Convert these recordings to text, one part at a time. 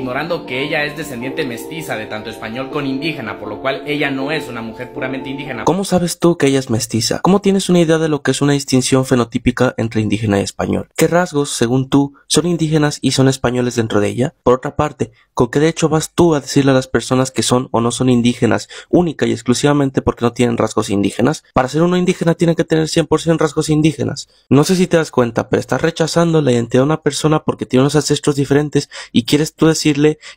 ignorando que ella es descendiente mestiza de tanto español con indígena, por lo cual ella no es una mujer puramente indígena. ¿Cómo sabes tú que ella es mestiza? ¿Cómo tienes una idea de lo que es una distinción fenotípica entre indígena y español? ¿Qué rasgos, según tú, son indígenas y son españoles dentro de ella? Por otra parte, ¿con qué derecho vas tú a decirle a las personas que son o no son indígenas única y exclusivamente porque no tienen rasgos indígenas? Para ser uno indígena tiene que tener 100% rasgos indígenas. No sé si te das cuenta, pero estás rechazando la identidad de una persona porque tiene unos ancestros diferentes y quieres tú decir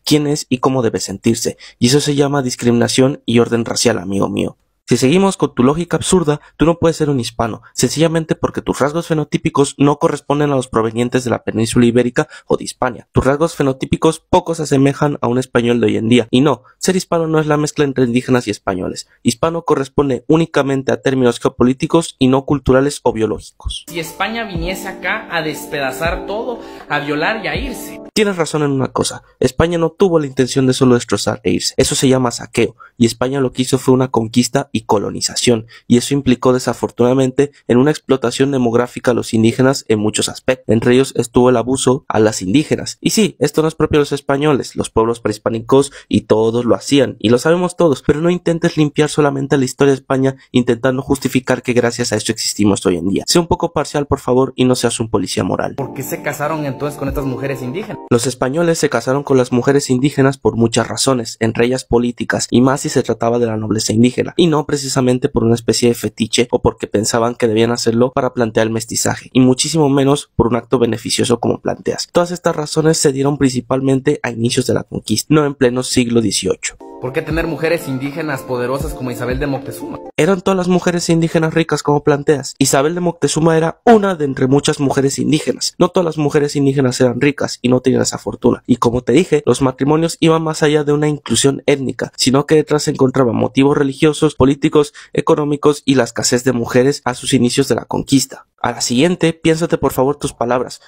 quién es y cómo debe sentirse, y eso se llama discriminación y orden racial, amigo mío. Si seguimos con tu lógica absurda, tú no puedes ser un hispano, sencillamente porque tus rasgos fenotípicos no corresponden a los provenientes de la península ibérica o de España Tus rasgos fenotípicos pocos se asemejan a un español de hoy en día. Y no, ser hispano no es la mezcla entre indígenas y españoles. Hispano corresponde únicamente a términos geopolíticos y no culturales o biológicos. Si España viniese acá a despedazar todo, a violar y a irse. Tienes razón en una cosa, España no tuvo la intención de solo destrozar e irse, eso se llama saqueo, y España lo que hizo fue una conquista y colonización, y eso implicó desafortunadamente en una explotación demográfica a los indígenas en muchos aspectos, entre ellos estuvo el abuso a las indígenas, y sí, esto no es propio de los españoles, los pueblos prehispánicos y todos lo hacían, y lo sabemos todos, pero no intentes limpiar solamente la historia de España intentando justificar que gracias a esto existimos hoy en día. Sea un poco parcial, por favor, y no seas un policía moral. ¿Por qué se casaron entonces con estas mujeres indígenas? Los españoles se casaron con las mujeres indígenas por muchas razones, entre ellas políticas, y más si se trataba de la nobleza indígena, y no precisamente por una especie de fetiche o porque pensaban que debían hacerlo para plantear el mestizaje, y muchísimo menos por un acto beneficioso como planteas. Todas estas razones se dieron principalmente a inicios de la conquista, no en pleno siglo XVIII. ¿Por qué tener mujeres indígenas poderosas como Isabel de Moctezuma? Eran todas las mujeres indígenas ricas como planteas. Isabel de Moctezuma era una de entre muchas mujeres indígenas. No todas las mujeres indígenas eran ricas y no tenían esa fortuna. Y como te dije, los matrimonios iban más allá de una inclusión étnica, sino que detrás se encontraban motivos religiosos, políticos, económicos y la escasez de mujeres a sus inicios de la conquista. A la siguiente, piénsate por favor tus palabras.